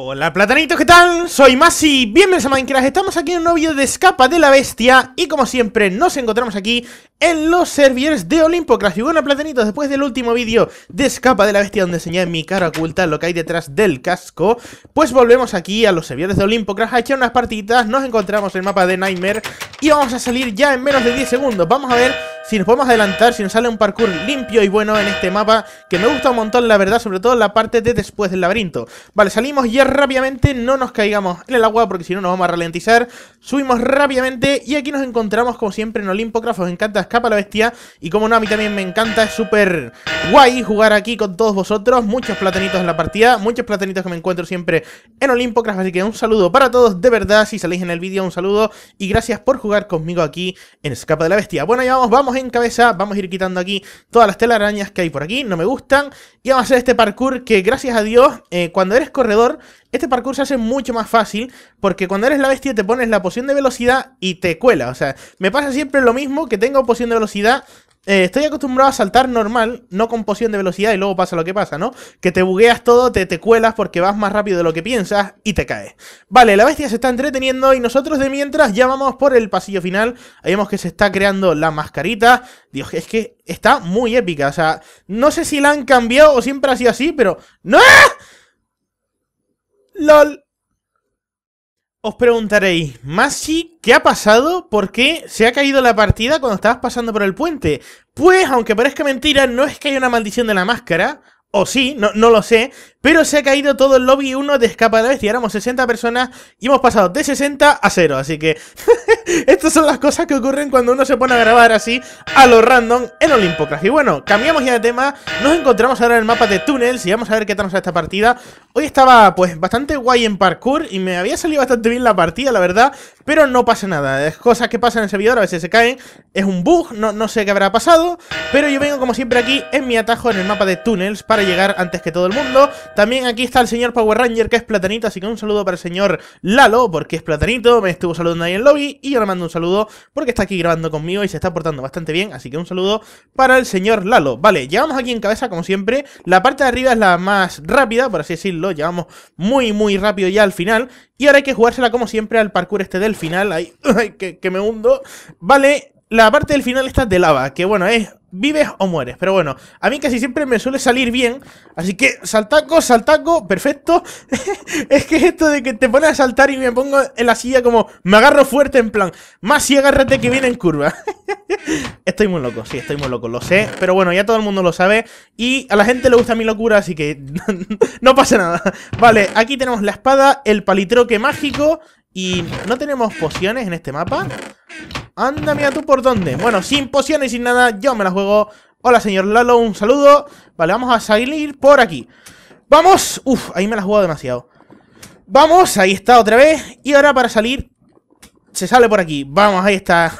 Hola platanitos, ¿qué tal? Soy Masi, bienvenidos a Minecraft, estamos aquí en un nuevo vídeo de Escapa de la Bestia Y como siempre nos encontramos aquí en los servidores de Olimpocraft Y bueno platanitos, después del último vídeo de Escapa de la Bestia donde enseñé mi cara oculta lo que hay detrás del casco Pues volvemos aquí a los servidores de Olimpocraft a echar unas partitas, nos encontramos en el mapa de Nightmare Y vamos a salir ya en menos de 10 segundos, vamos a ver si nos podemos adelantar, si nos sale un parkour limpio y bueno en este mapa, que me gusta un montón la verdad, sobre todo la parte de después del laberinto. Vale, salimos ya rápidamente, no nos caigamos en el agua porque si no nos vamos a ralentizar. Subimos rápidamente y aquí nos encontramos como siempre en Olimpocraft os encanta Escapa la Bestia y como no, a mí también me encanta, es súper guay jugar aquí con todos vosotros. Muchos platanitos en la partida, muchos platanitos que me encuentro siempre en Olimpocraft así que un saludo para todos, de verdad, si salís en el vídeo, un saludo y gracias por jugar conmigo aquí en Escapa de la Bestia. Bueno, ya vamos, vamos en cabeza, vamos a ir quitando aquí todas las telarañas que hay por aquí, no me gustan. Y vamos a hacer este parkour que, gracias a Dios, eh, cuando eres corredor, este parkour se hace mucho más fácil, porque cuando eres la bestia te pones la poción de velocidad y te cuela. O sea, me pasa siempre lo mismo, que tengo poción de velocidad, eh, estoy acostumbrado a saltar normal, no con poción de velocidad y luego pasa lo que pasa, ¿no? Que te bugueas todo, te, te cuelas porque vas más rápido de lo que piensas y te caes. Vale, la bestia se está entreteniendo y nosotros de mientras ya vamos por el pasillo final. Ahí vemos que se está creando la mascarita. Dios, es que está muy épica. O sea, no sé si la han cambiado o siempre ha sido así, pero... ¡No! ¡Lol! os preguntaréis, Masi, ¿qué ha pasado? ¿Por qué se ha caído la partida cuando estabas pasando por el puente? Pues, aunque parezca mentira, no es que haya una maldición de la máscara, o sí, no, no, lo sé, pero se ha caído todo el lobby uno de escapa de la Éramos 60 personas y hemos pasado de 60 a 0, así que estas son las cosas que ocurren cuando uno se pone a grabar así a lo random en Olympocraft Y bueno, cambiamos ya de tema, nos encontramos ahora en el mapa de túneles y vamos a ver qué tal nos esta partida. Hoy estaba pues bastante guay en parkour y me había salido bastante bien la partida, la verdad, pero no pasa nada. Es cosas que pasan en el servidor, a veces se caen, es un bug, no, no sé qué habrá pasado, pero yo vengo como siempre aquí en mi atajo en el mapa de túneles para llegar antes que todo el mundo. También aquí está el señor Power Ranger, que es platanito, así que un saludo para el señor Lalo, porque es platanito, me estuvo saludando ahí en el lobby, y yo le mando un saludo porque está aquí grabando conmigo y se está portando bastante bien, así que un saludo para el señor Lalo. Vale, llevamos aquí en cabeza, como siempre, la parte de arriba es la más rápida, por así decirlo, llevamos muy, muy rápido ya al final, y ahora hay que jugársela como siempre al parkour este del final, ahí, que me hundo. Vale, la parte del final está de lava, que bueno, es vives o mueres, pero bueno, a mí casi siempre me suele salir bien, así que saltaco, saltaco, perfecto. es que esto de que te pones a saltar y me pongo en la silla como me agarro fuerte en plan, más si agárrate que viene en curva. estoy muy loco, sí, estoy muy loco, lo sé, pero bueno, ya todo el mundo lo sabe y a la gente le gusta mi locura, así que no pasa nada. Vale, aquí tenemos la espada, el palitroque mágico y no tenemos pociones en este mapa. Anda, mira tú por dónde. Bueno, sin pociones y sin nada, yo me la juego. Hola, señor Lalo, un saludo. Vale, vamos a salir por aquí. ¡Vamos! Uf, ahí me la juego demasiado. Vamos, ahí está otra vez. Y ahora para salir se sale por aquí. Vamos, ahí está.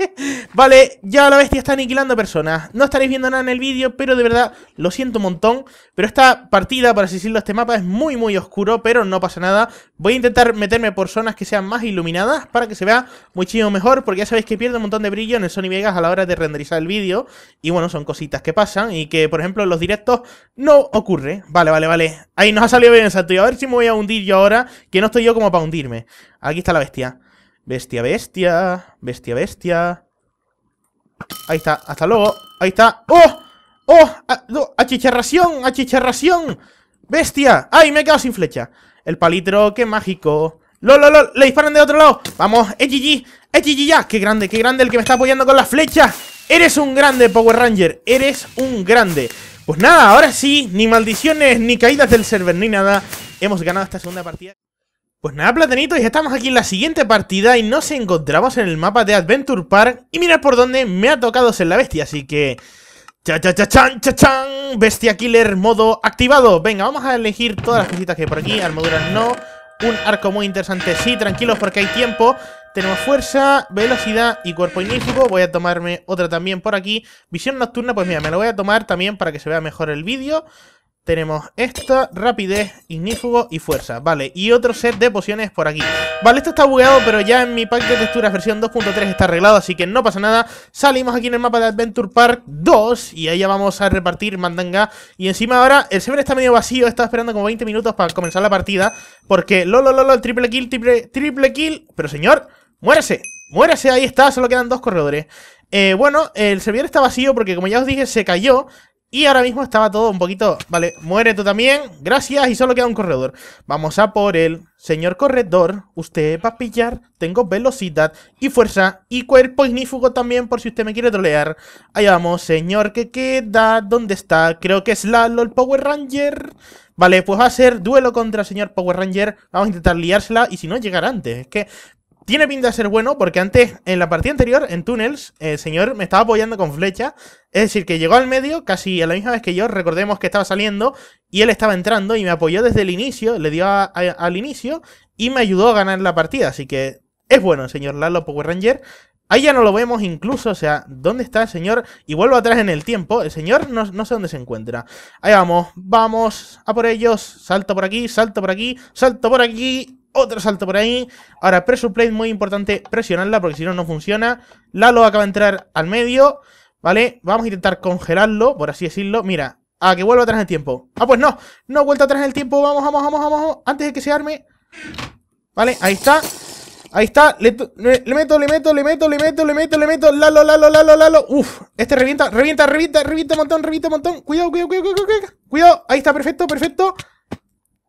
vale, ya la bestia está aniquilando personas. No estaréis viendo nada en el vídeo, pero de verdad lo siento un montón. Pero esta partida, para así decirlo, este mapa es muy muy oscuro, pero no pasa nada. Voy a intentar meterme por zonas que sean más iluminadas para que se vea muchísimo mejor, porque ya sabéis que pierdo un montón de brillo en el Sony Vegas a la hora de renderizar el vídeo. Y bueno, son cositas que pasan y que, por ejemplo, en los directos no ocurre. Vale, vale, vale. Ahí nos ha salido bien el salto. Y a ver si me voy a hundir yo ahora, que no estoy yo como para hundirme. Aquí está la bestia. Bestia, bestia. Bestia, bestia. Ahí está. Hasta luego. Ahí está. ¡Oh! ¡Oh! Ah, ¡Achicharración! ¡Achicharración! ¡Bestia! ¡Ay, me he quedado sin flecha! El palitro, qué mágico. ¡Lol, lo, le disparan de otro lado! ¡Vamos! ¡EGG! ¡EGG ya! ¡Qué grande, qué grande el que me está apoyando con la flecha! ¡Eres un grande, Power Ranger! ¡Eres un grande! Pues nada, ahora sí, ni maldiciones, ni caídas del server, ni nada. Hemos ganado esta segunda partida. Pues nada, platanitos, ya estamos aquí en la siguiente partida y nos encontramos en el mapa de Adventure Park. Y mirad por dónde me ha tocado ser la bestia, así que... Cha cha cha chan cha chan Bestia Killer modo activado. Venga, vamos a elegir todas las cositas que hay por aquí. Armaduras no. Un arco muy interesante, sí, tranquilos porque hay tiempo. Tenemos fuerza, velocidad y cuerpo ignífugo. Voy a tomarme otra también por aquí. Visión nocturna, pues mira, me la voy a tomar también para que se vea mejor el vídeo. Tenemos esta, rapidez, ignífugo y fuerza, vale. Y otro set de pociones por aquí. Vale, esto está bugueado, pero ya en mi pack de texturas versión 2.3 está arreglado, así que no pasa nada. Salimos aquí en el mapa de Adventure Park 2 y ahí ya vamos a repartir mandanga. Y encima ahora el server está medio vacío, estaba esperando como 20 minutos para comenzar la partida. Porque, lolo, lolo, el triple kill, triple, kill. Pero señor, muérase, muérase, ahí está, solo quedan dos corredores. Eh, bueno, el servidor está vacío porque como ya os dije, se cayó y ahora mismo estaba todo un poquito... Vale, muere tú también. Gracias, y solo queda un corredor. Vamos a por él. Señor corredor, usted va a pillar. Tengo velocidad y fuerza y cuerpo ignífugo también por si usted me quiere trolear. Ahí vamos, señor, ¿qué queda? ¿Dónde está? Creo que es Lalo, el Power Ranger. Vale, pues va a ser duelo contra el señor Power Ranger. Vamos a intentar liársela y si no, llegar antes. Es que tiene pinta de ser bueno porque antes, en la partida anterior, en Tunnels, el señor me estaba apoyando con flecha. Es decir, que llegó al medio casi a la misma vez que yo. Recordemos que estaba saliendo y él estaba entrando y me apoyó desde el inicio, le dio al inicio y me ayudó a ganar la partida. Así que es bueno el señor Lalo Power Ranger. Ahí ya no lo vemos incluso, o sea, ¿dónde está el señor? Y vuelvo atrás en el tiempo, el señor no, no, sé dónde se encuentra. Ahí vamos, vamos, a por ellos, salto por aquí, salto por aquí, salto por aquí. Otro salto por ahí. Ahora, pressure plate, muy importante presionarla porque si no, no funciona. Lalo acaba de entrar al medio, ¿vale? Vamos a intentar congelarlo, por así decirlo. Mira, a que vuelva atrás en el tiempo. Ah, pues no, no vuelta atrás en el tiempo. Vamos, vamos, vamos, vamos, antes de que se arme. Vale, ahí está. Ahí está, le, meto, le meto, le meto, le meto, le meto, le meto, Lalo, Lalo, Lalo, Lalo. Uf, este revienta, revienta, revienta, revienta un montón, revienta un montón. cuidado, cuidado, cuidado, cuidado. Cuidado, ahí está, perfecto, perfecto.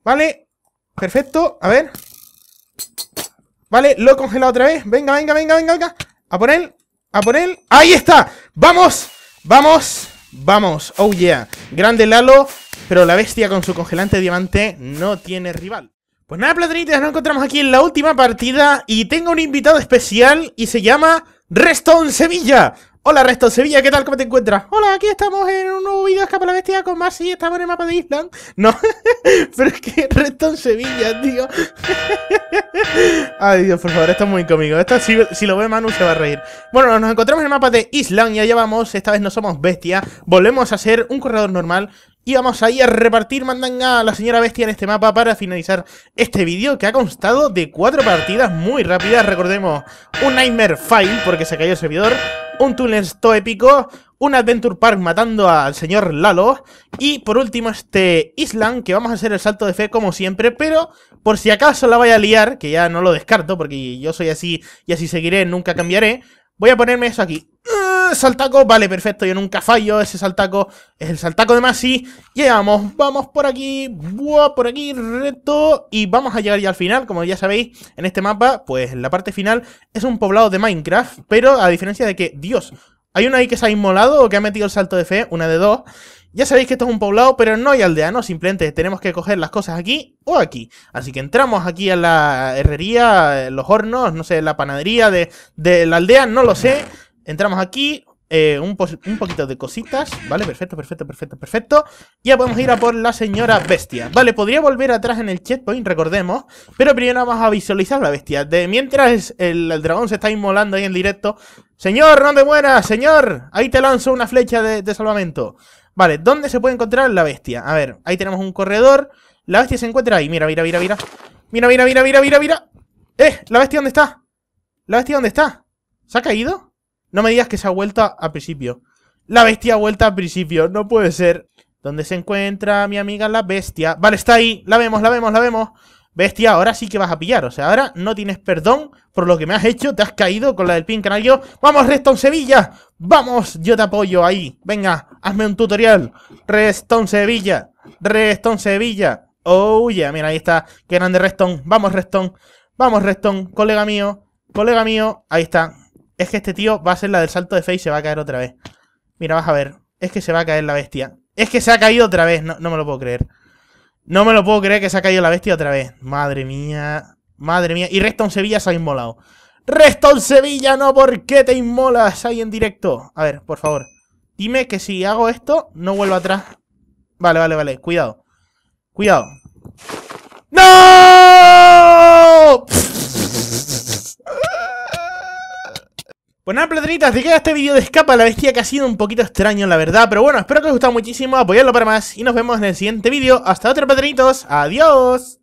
Vale, perfecto, a ver. Vale, lo he congelado otra vez. Venga, venga, venga, venga, venga. A por él. A por él. ¡Ahí está! ¡Vamos! ¡Vamos! ¡Vamos! ¡Oh, yeah! Grande Lalo, pero la bestia con su congelante diamante no tiene rival. Pues nada, platanitas, nos encontramos aquí en la última partida y tengo un invitado especial y se llama Reston Sevilla. Hola Reston Sevilla, ¿qué tal? ¿Cómo te encuentras? Hola, aquí estamos en un nuevo video de Escapa la Bestia con más y estamos en el mapa de Island. No, pero es que Reston Sevilla, tío. Ay, Dios, por favor, esto es muy cómico. Esto si, lo ve Manu se va a reír. Bueno, nos encontramos en el mapa de Island y allá vamos. Esta vez no somos bestia. Volvemos a ser un corredor normal. Y vamos ahí a repartir mandanga a la señora bestia en este mapa para finalizar este vídeo que ha constado de cuatro partidas muy rápidas. Recordemos, un Nightmare File porque se cayó el servidor un túnel esto épico, un Adventure Park matando al señor Lalo y por último este Island que vamos a hacer el salto de fe como siempre, pero por si acaso la vaya a liar, que ya no lo descarto porque yo soy así y así seguiré, nunca cambiaré, voy a ponerme eso aquí de saltaco, vale, perfecto, yo nunca fallo, ese saltaco es el saltaco de Masi. Llegamos, vamos por aquí, buah, por aquí, recto, y vamos a llegar ya al final, como ya sabéis, en este mapa, pues la parte final es un poblado de Minecraft, pero a diferencia de que, Dios, hay uno ahí que se ha inmolado o que ha metido el salto de fe, una de dos. Ya sabéis que esto es un poblado, pero no hay No, simplemente tenemos que coger las cosas aquí o aquí. Así que entramos aquí a la herrería, los hornos, no sé, la panadería de, de la aldea, no lo sé. Entramos aquí, eh, un, poquito de cositas, ¿vale? Perfecto, perfecto, perfecto, perfecto. Ya podemos ir a por la señora bestia. Vale, podría volver atrás en el checkpoint, recordemos. Pero primero vamos a visualizar la bestia. De mientras el, dragón se está inmolando ahí en directo. Señor, no te mueras, señor. Ahí te lanzo una flecha de, salvamento. Vale, ¿dónde se puede encontrar la bestia? A ver, ahí tenemos un corredor. La bestia se encuentra ahí. Mira, mira, mira, mira. Mira, mira, mira, mira, mira, mira. Eh, la bestia, ¿dónde está? ¿La bestia dónde está? ¿Se ha caído? No me digas que se ha vuelto a principio. La bestia ha vuelto a principio, no puede ser. ¿Dónde se encuentra mi amiga la bestia? Vale, está ahí. La vemos, la vemos, la vemos. Bestia, ahora sí que vas a pillar. O sea, ahora no tienes perdón por lo que me has hecho. Te has caído con la del pin Yo, ¡Vamos, Reston Sevilla! ¡Vamos! Yo te apoyo ahí. Venga, hazme un tutorial. Reston Sevilla. Reston Sevilla. Oh, yeah. Mira, ahí está. Qué grande Reston. Vamos, Reston. Vamos, Reston. Colega mío. Colega mío. Ahí está. Es que este tío va a ser la del salto de fe y se va a caer otra vez. Mira, vas a ver. Es que se va a caer la bestia. Es que se ha caído otra vez. No, me lo puedo creer. No me lo puedo creer que se ha caído la bestia otra vez. Madre mía. Madre mía. Y Reston Sevilla se ha inmolado. Reston Sevilla, no, ¿por qué te inmolas ahí en directo? A ver, por favor. Dime que si hago esto, no vuelvo atrás. Vale, vale, vale. Cuidado. Cuidado. ¡No! Pues nada, de que este vídeo de escapa la bestia que ha sido un poquito extraño, la verdad. Pero bueno, espero que os haya gustado muchísimo, apoyadlo para más. Y nos vemos en el siguiente vídeo. Hasta otro, platanitos! Adiós.